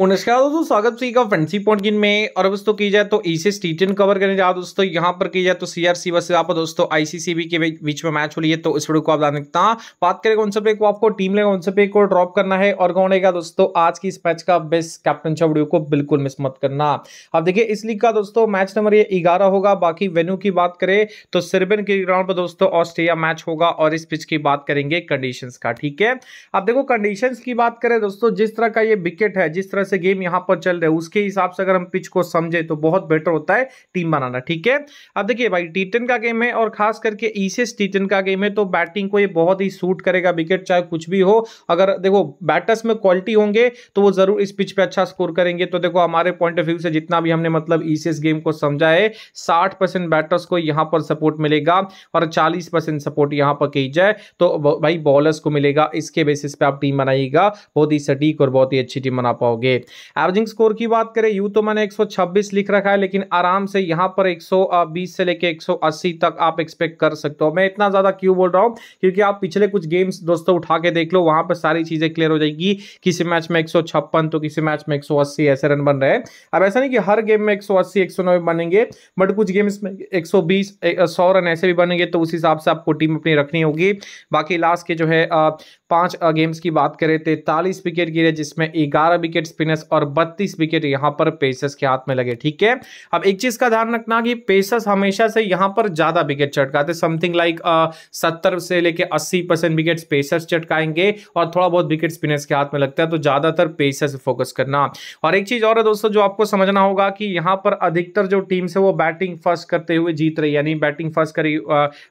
नमस्कार दोस्तों स्वागत है का फैंसी पॉइंट गिन में और दोस्तों की जाए तो ईसीएस टी टेन कवर करने जा दोस्तों यहाँ पर की जाए तो सीआरसी वर्सेस आप दोस्तों आईसीसीबी के बीच में मैच हो रही है तो इस वीडियो को आप जान सकते हैं बात करें कौन सा पे को आपको टीम लेगा कौन सा पे को ड्रॉप करना है और कौन रहेगा दोस्तों आज की इस मैच का बेस्ट कैप्टन शाह वीडियो को बिल्कुल मिस मत करना अब देखिए इस लीग का दोस्तों मैच नंबर ये ग्यारह होगा बाकी वेन्यू की बात करें तो सिरबिन क्रिकेट ग्राउंड पर दोस्तों ऑस्ट्रेलिया मैच होगा और इस पिच की बात करेंगे कंडीशन का ठीक है अब देखो कंडीशन की बात करें दोस्तों जिस तरह का ये विकेट है जिस तरह से गेम यहाँ पर चल रहा है उसके हिसाब से अगर हम पिच को समझे तो बहुत बेटर होता है टीम बनाना ठीक है अब देखिए भाई टी का गेम है और खास करके ईसेस टी का गेम है तो बैटिंग को ये बहुत ही सूट करेगा विकेट चाहे कुछ भी हो अगर देखो बैटर्स में क्वालिटी होंगे तो वो जरूर इस पिच पे अच्छा स्कोर करेंगे तो देखो हमारे पॉइंट ऑफ व्यू से जितना भी हमने मतलब ईसीएस गेम को समझा है साठ परसेंट बैटर्स को यहाँ पर सपोर्ट मिलेगा और चालीस परसेंट सपोर्ट यहाँ पर की जाए तो भाई बॉलर्स को मिलेगा इसके बेसिस पे आप टीम बनाइएगा बहुत ही सटीक और बहुत ही अच्छी टीम बना पाओगे एवरेजिंग स्कोर की बात करें यू तो मैंने 126 लिख रखा है लेकिन आराम से यहां पर 120 से लेके 180 तक आप एक्सपेक्ट कर सकते हो मैं इतना ज्यादा क्यों बोल रहा हूं क्योंकि आप पिछले कुछ गेम्स दोस्तों उठा के देख लो वहां पर सारी चीजें क्लियर हो जाएगी किसी मैच में एक तो किसी मैच में एक ऐसे रन बन रहे हैं अब ऐसा नहीं कि हर गेम में एक सौ बनेंगे बट कुछ गेम्स में एक सौ रन ऐसे भी बनेंगे तो उस हिसाब से आपको टीम अपनी रखनी होगी बाकी लास्ट के जो है पांच गेम्स की बात करें तैतालीस विकेट गिरे जिसमें ग्यारह विकेट स्पिनर्स और बत्तीस विकेट यहां पर पेसर्स के हाथ में लगे ठीक है अब एक चीज का ध्यान रखना कि पेसर्स हमेशा से यहां पर ज्यादा विकेट चटकाते समथिंग लाइक सत्तर से लेके अस्सी परसेंट विकेट पेसर्स चटकाएंगे और थोड़ा बहुत विकेट स्पिनर्स के हाथ में लगता है तो ज्यादातर पेसर्स फोकस करना और एक चीज और है दोस्तों जो आपको समझना होगा कि यहाँ पर अधिकतर जो टीम्स है वो बैटिंग फर्स्ट करते हुए जीत रही यानी बैटिंग फर्स्ट करेगी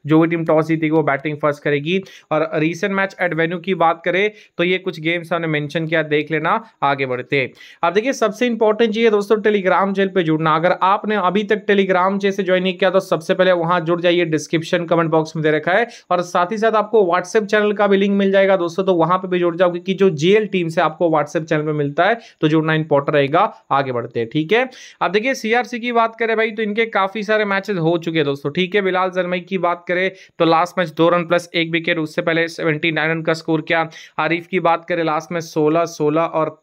जो भी टीम टॉस जीतेगी वो बैटिंग फर्स्ट करेगी और रिसेंट मैच एट वेन्यू की बात करें तो ये कुछ गेम्स हमने मेंशन किया देख लेना आगे बढ़ते अब देखिए सबसे इंपॉर्टेंट चीज है दोस्तों टेलीग्राम चैनल पे जुड़ना अगर आपने अभी तक टेलीग्राम चैनल से ज्वाइन नहीं किया तो सबसे पहले वहां जुड़ जाइए डिस्क्रिप्शन कमेंट बॉक्स में दे रखा है और साथ ही साथ आपको व्हाट्सएप चैनल का भी लिंक मिल जाएगा दोस्तों तो वहां पर भी जुड़ जाओ क्योंकि जो जेएल टीम से आपको व्हाट्सएप चैनल पर मिलता है तो जुड़ना इंपॉर्टेंट रहेगा आगे बढ़ते ठीक है अब देखिए सीआरसी की बात करें भाई तो इनके काफी सारे मैचेस हो चुके हैं दोस्तों ठीक है बिलाल जरमई की बात करें तो लास्ट मैच दो रन प्लस एक विकेट उससे पहले सेवेंटी रन का स्कोर और क्या आरिफ की बात करें लास्ट में सोलह सोलह और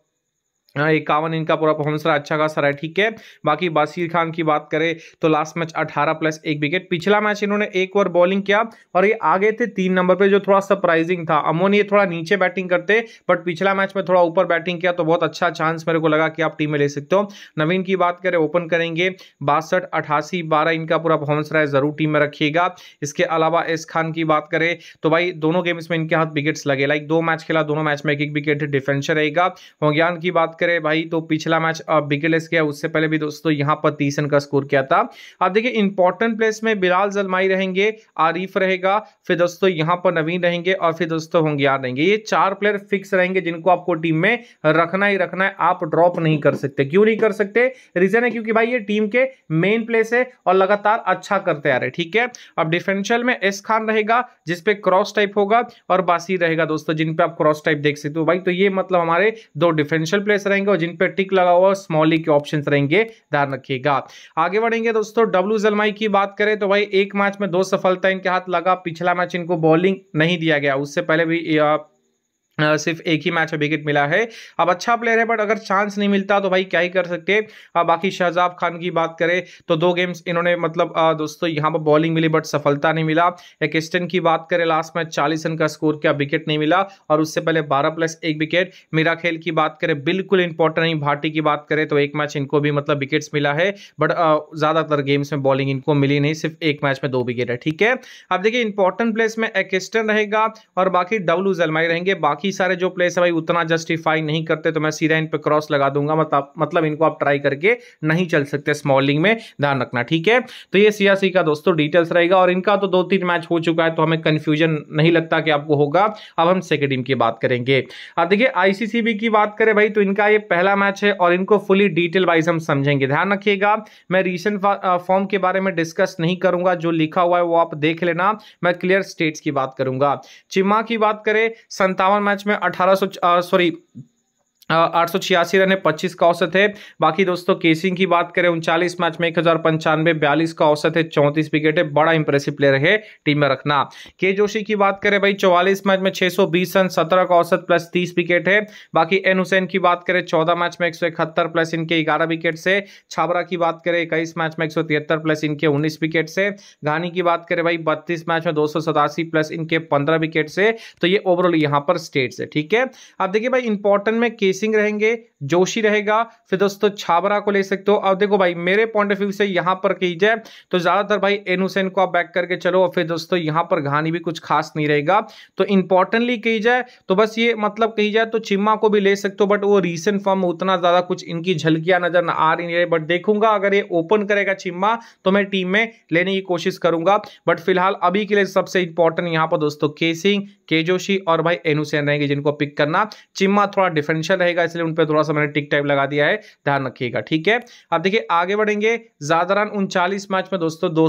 हाँ, इक्यावन इनका पूरा परफॉर्मेंस रहा अच्छा खासा रहा ठीक है बाकी बासिर खान की बात करें तो लास्ट मैच 18 प्लस एक विकेट पिछला मैच इन्होंने एक ओवर बॉलिंग किया और ये आगे थे तीन नंबर पे जो थोड़ा सरप्राइजिंग था अमोन ये थोड़ा नीचे बैटिंग करते बट पिछला मैच में थोड़ा ऊपर बैटिंग किया तो बहुत अच्छा चांस मेरे को लगा कि आप टीम में ले सकते हो नवीन की बात करें ओपन करेंगे बासठ अठासी बारह इनका पूरा परफॉर्मेंस रहा है जरूर टीम में रखिएगा इसके अलावा एस खान की बात करें तो भाई दोनों गेम्स में इनके हाथ विकेट्स लगे लाइक दो मैच खेला दोनों मैच में एक एक विकेट डिफेंसर रहेगा होंग्यान की बात करें भाई तो पिछला मैच बिगेलेस गया उससे पहले भी दोस्तों यहां पर तीस रन का स्कोर किया था अब देखिए इंपॉर्टेंट प्लेस में बिलाल जलमाई रहेंगे आरिफ रहेगा फिर दोस्तों यहां पर नवीन रहेंगे और फिर दोस्तों होंगे यार रहेंगे ये चार प्लेयर फिक्स रहेंगे जिनको आपको टीम में रखना ही रखना है आप ड्रॉप नहीं कर सकते क्यों नहीं कर सकते रीजन है क्योंकि भाई ये टीम के मेन प्लेस है और लगातार अच्छा करते आ रहे ठीक है अब डिफेंशियल में एस खान रहेगा जिसपे क्रॉस टाइप होगा और बासी रहेगा दोस्तों जिनपे आप क्रॉस टाइप देख सकते हो भाई तो ये मतलब हमारे दो डिफेंशियल प्लेस रहेंगे और जिन पर टिक लगा हुआ स्मॉली e के ऑप्शन रहेंगे ध्यान रखिएगा आगे बढ़ेंगे दोस्तों डब्ल्यू जलमाई की बात करें तो भाई एक मैच में दो सफलता इनके हाथ लगा पिछला मैच इनको बॉलिंग नहीं दिया गया उससे पहले भी सिर्फ एक ही मैच में विकेट मिला है अब अच्छा प्लेयर है बट अगर चांस नहीं मिलता तो भाई क्या ही कर सकते बाकी शहजाब खान की बात करें तो दो गेम्स इन्होंने मतलब दोस्तों यहाँ पर बॉलिंग मिली बट सफलता नहीं मिला एक्स्टन की बात करें लास्ट मैच चालीस रन का स्कोर किया विकेट नहीं मिला और उससे पहले बारह प्लस एक विकेट मीरा खेल की बात करें बिल्कुल इंपॉर्टेंट नहीं भाटी की बात करें तो एक मैच इनको भी मतलब विकेट्स मिला है बट ज़्यादातर गेम्स में बॉलिंग इनको मिली नहीं सिर्फ एक मैच में दो विकेट है ठीक है अब देखिए इंपॉर्टेंट प्लेस में एक्स्टन रहेगा और बाकी डब्लू जलमाई रहेंगे बाकी बाकी सारे जो प्लेस है भाई उतना जस्टिफाई नहीं करते तो मैं सीधा इन पर क्रॉस लगा दूंगा मतलब मतलब इनको आप ट्राई करके नहीं चल सकते स्मॉलिंग में ध्यान रखना ठीक है तो ये सियासी का दोस्तों डिटेल्स रहेगा और इनका तो दो तीन मैच हो चुका है तो हमें कन्फ्यूजन नहीं लगता कि आपको होगा अब हम सेकेंड टीम की बात करेंगे अब देखिए आईसीसीबी की बात करें भाई तो इनका ये पहला मैच है और इनको फुली डिटेल वाइज हम समझेंगे ध्यान रखिएगा मैं रिसेंट फॉर्म के बारे में डिस्कस नहीं करूंगा जो लिखा हुआ है वो आप देख लेना मैं क्लियर स्टेट्स की बात करूंगा चिमा की बात करें संतावन मैच मैच में अठारह सॉरी आठ सौ छियासी रन है पच्चीस का औसत है बाकी दोस्तों केसिंग की बात करें उनचालीस मैच में एक हज़ार पंचानवे बयालीस का औसत है चौंतीस विकेट है बड़ा इंप्रेसिव प्लेयर है टीम में रखना के जोशी की बात करें भाई चौवालीस मैच में 620 रन सत्रह का औसत प्लस तीस विकेट है बाकी एन हुसैन की बात करें चौदह मैच में एक प्लस इनके ग्यारह विकेट से छाबरा की बात करें इक्कीस मैच में एक प्लस इनके उन्नीस विकेट से घानी की बात करें भाई बत्तीस मैच में दो प्लस इनके पंद्रह विकेट से तो ये ओवरऑल यहाँ पर स्टेट्स है ठीक है अब देखिए भाई इंपॉर्टेंट में केसिंग सिंह रहेंगे जोशी रहेगा फिर दोस्तों छाबरा को ले सकते हो अब देखो भाई मेरे पॉइंट ऑफ व्यू से यहां पर की जाए तो ज्यादातर भाई एन हुसैन को आप बैक करके चलो और फिर दोस्तों यहां पर घानी भी कुछ खास नहीं रहेगा तो इंपॉर्टेंटली कही जाए तो बस ये मतलब कही जाए तो चिम्मा को भी ले सकते हो बट वो रिसेंट फॉर्म में उतना ज्यादा कुछ इनकी झलकियां नजर आ रही है बट देखूंगा अगर ये ओपन करेगा चिम्मा तो मैं टीम में लेने की कोशिश करूंगा बट फिलहाल अभी के लिए सबसे इंपॉर्टेंट यहां पर दोस्तों के सिंह के जोशी और भाई एनुसैन रहेंगे जिनको पिक करना चिम्मा थोड़ा डिफरेंशियल रहेगा इसलिए उन पर थोड़ा सा मैंने टिक टाइप लगा दिया है ध्यान रखिएगा ठीक है अब देखिए आगे बढ़ेंगे ज्यादा रन उनचालीस मैच में दोस्तों दो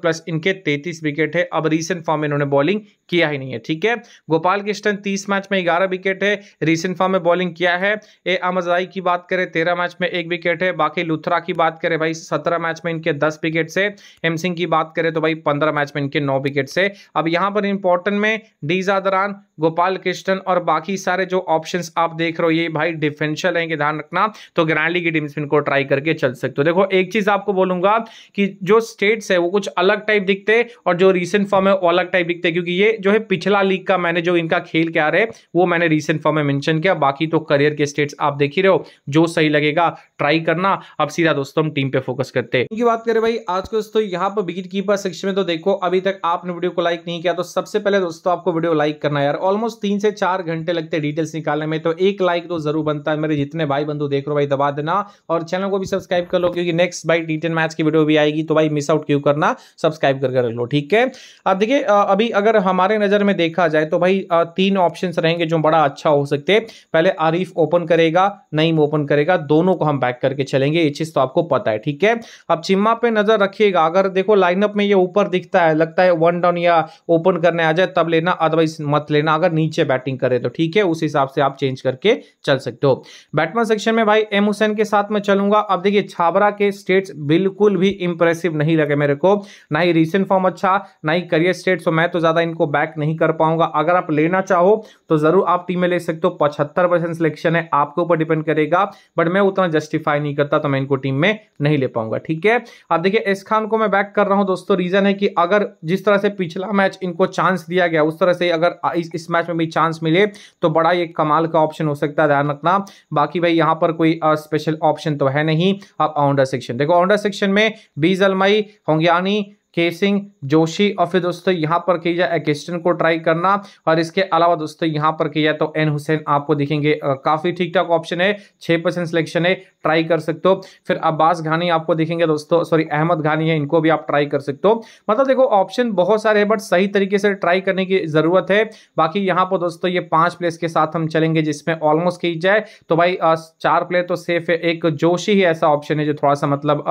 प्लस इनके तैतीस विकेट है अब रिसेंट फॉर्म में इन्होंने बॉलिंग किया ही नहीं है ठीक है गोपाल कृष्ण तीस मैच में ग्यारह विकेट है रिसेंट फॉर्म में बॉलिंग किया है ए अमजाई की बात करें तेरह मैच में एक विकेट है बाकी लुथरा की बात करें भाई सत्रह मैच में इनके दस विकेट से एम सिंह की बात करें तो भाई पंद्रह मैच में इनके नौ विकेट से अब यहां पर इंपॉर्टेंट में डीजा दौरान गोपाल कृष्ण और बाकी सारे जो ऑप्शंस आप देख रहे हो और ये भाई डिफेंशियल है कि ध्यान रखना तो ग्रैंडली की टीम इनको ट्राई करके चल सकते हो देखो एक चीज आपको बोलूंगा कि जो स्टेट्स है वो कुछ अलग टाइप दिखते और जो रिसेंट फॉर्म है वो अलग टाइप दिखते क्योंकि ये जो है पिछला लीग का मैंने जो इनका खेल क्या रहे वो मैंने रिसेंट फॉर्म में मैंशन किया बाकी तो करियर के स्टेट्स आप देख ही रहे हो जो सही लगेगा ट्राई करना अब सीधा दोस्तों हम टीम पे फोकस करते हैं बात करें भाई आज को दोस्तों यहाँ पर विकेट कीपर सेक्शन में तो देखो अभी तक आपने वीडियो को लाइक नहीं किया तो सबसे पहले दोस्तों आपको वीडियो लाइक करना यार ऑलमोस्ट तीन से चार घंटे लगते डिटेल्स निकालने में तो एक लाइक लाइक तो जरूर बनता है मेरे जितने भाई बंधु देख रहे हो भाई दबा देना और चैनल को भी सब्सक्राइब कर लो क्योंकि नेक्स्ट भाई टी मैच की वीडियो भी आएगी तो भाई मिस आउट क्यों करना सब्सक्राइब करके रख लो ठीक है अब देखिए अभी अगर हमारे नज़र में देखा जाए तो भाई तीन ऑप्शन रहेंगे जो बड़ा अच्छा हो सकते पहले आरिफ ओपन करेगा नईम ओपन करेगा दोनों को हम बैक करके चलेंगे ये चीज़ तो आपको पता है ठीक है अब चिम्मा पे नज़र रखिएगा अगर देखो लाइनअप में ये ऊपर दिखता है लगता है वन डाउन या ओपन करने आ जाए तब लेना अदरवाइज मत लेना अगर नीचे बैटिंग करे तो ठीक है उस हिसाब से आप चेंज करके चल सकते हो बैटमैन सेक्शन में भाई एम हुसैन के साथ में चलूंगा अब देखिए छाबरा के स्टेट्स बिल्कुल भी इंप्रेसिव नहीं लगे मेरे को ना ही रिसेंट फॉर्म अच्छा ना ही करियर स्टेट तो मैं तो ज्यादा इनको बैक नहीं कर पाऊंगा अगर आप लेना चाहो तो जरूर आप टीम में ले सकते हो पचहत्तर सिलेक्शन है आपके ऊपर डिपेंड करेगा बट मैं उतना जस्टिफाई नहीं करता तो मैं इनको टीम में नहीं ले पाऊंगा ठीक है अब देखिए एस खान को मैं बैक कर रहा हूं दोस्तों रीजन है कि अगर जिस तरह से पिछला मैच इनको चांस दिया गया उस तरह से अगर इस, मैच में भी चांस मिले तो बड़ा ये कमाल का ऑप्शन हो सकता इसका ध्यान रखना बाकी भाई यहाँ पर कोई स्पेशल ऑप्शन तो है नहीं आप ऑनडर सेक्शन देखो ऑनडर सेक्शन में बीजलमई होंगियानी के सिंह जोशी और फिर दोस्तों यहाँ पर की जाए एकिस्टन को ट्राई करना और इसके अलावा दोस्तों यहाँ पर की जाए तो एन हुसैन आपको दिखेंगे काफ़ी ठीक ठाक ऑप्शन है छः परसेंट सिलेक्शन है ट्राई कर सकते हो फिर अब्बास घानी आपको दिखेंगे दोस्तों सॉरी अहमद घानी है इनको भी आप ट्राई कर सकते हो मतलब देखो ऑप्शन बहुत सारे हैं बट सही तरीके से ट्राई करने की ज़रूरत है बाकी यहाँ पर दोस्तों ये पाँच प्लेस के साथ हम चलेंगे जिसमें ऑलमोस्ट की जाए तो भाई चार प्लेयर तो सेफ है एक जोशी ही ऐसा ऑप्शन है जो थोड़ा सा मतलब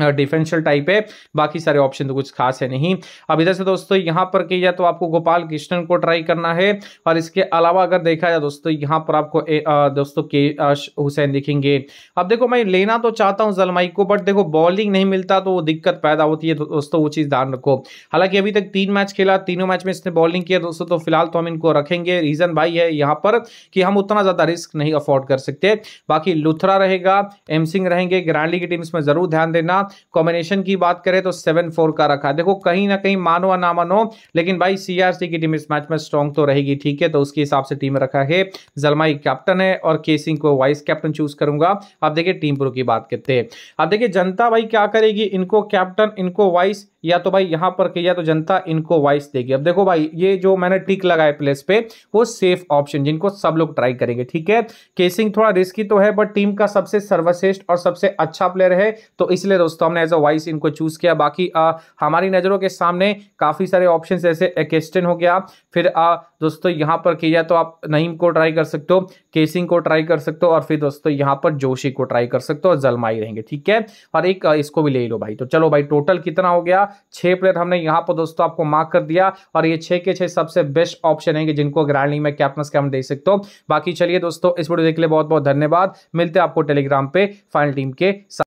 डिफेंशियल टाइप है बाकी सारे ऑप्शन तो कुछ खास है नहीं अब इधर से दोस्तों यहाँ पर किया तो आपको गोपाल कृष्णन को ट्राई करना है और इसके अलावा अगर देखा जाए दोस्तों यहाँ पर आपको ए, आ, दोस्तों के हुसैन दिखेंगे अब देखो मैं लेना तो चाहता हूँ जलमाई को बट देखो बॉलिंग नहीं मिलता तो वो दिक्कत पैदा होती है दोस्तों वो चीज़ ध्यान रखो हालांकि अभी तक तीन मैच खेला तीनों मैच में इसने बॉलिंग किया दोस्तों तो फिलहाल तो हम इनको रखेंगे रीज़न भाई है यहाँ पर कि हम उतना ज़्यादा रिस्क नहीं अफोर्ड कर सकते बाकी लुथरा रहेगा एम सिंह रहेंगे ग्रांडी की टीम इसमें ज़रूर ध्यान देना कॉम्बिनेशन की बात करें तो सेवन फोर का रखा है देखो कहीं ना कहीं मानो ना मानो लेकिन भाई सीआरसी की टीम इस मैच में स्ट्रॉन्ग तो रहेगी ठीक है तो उसके हिसाब से टीम रखा है जलमाई कैप्टन है और केसिंग को वाइस कैप्टन चूज करूंगा अब देखिए टीम प्रो की बात करते हैं अब देखिए जनता भाई क्या करेगी इनको कैप्टन इनको वाइस या तो भाई यहाँ पर किया तो जनता इनको वॉइस देगी अब देखो भाई ये जो मैंने टिक लगाए प्लेस पे वो सेफ ऑप्शन जिनको सब लोग ट्राई करेंगे ठीक है केसिंग थोड़ा रिस्की तो है बट टीम का सबसे सर्वश्रेष्ठ और सबसे अच्छा प्लेयर है तो इसलिए दोस्तों हमने एज अ वॉइस इनको चूज किया बाकी आ, हमारी नजरों के सामने काफी सारे ऑप्शन जैसे एकेस्टेन हो गया फिर आ, दोस्तों यहाँ पर किया तो आप नईम को ट्राई कर सकते हो केसिंग को ट्राई कर सकते हो और फिर दोस्तों यहाँ पर जोशी को ट्राई कर सकते हो और जलमाई रहेंगे ठीक है और एक इसको भी ले लो भाई तो चलो भाई टोटल कितना हो गया छः प्लेयर हमने यहाँ पर दोस्तों आपको मार्क कर दिया और ये छः के छः सबसे बेस्ट ऑप्शन है जिनको ग्रैंड में कैप्टन कैम दे सकते हो बाकी चलिए दोस्तों इस वीडियो देख लिए बहुत बहुत धन्यवाद मिलते हैं आपको टेलीग्राम पे फाइनल टीम के साथ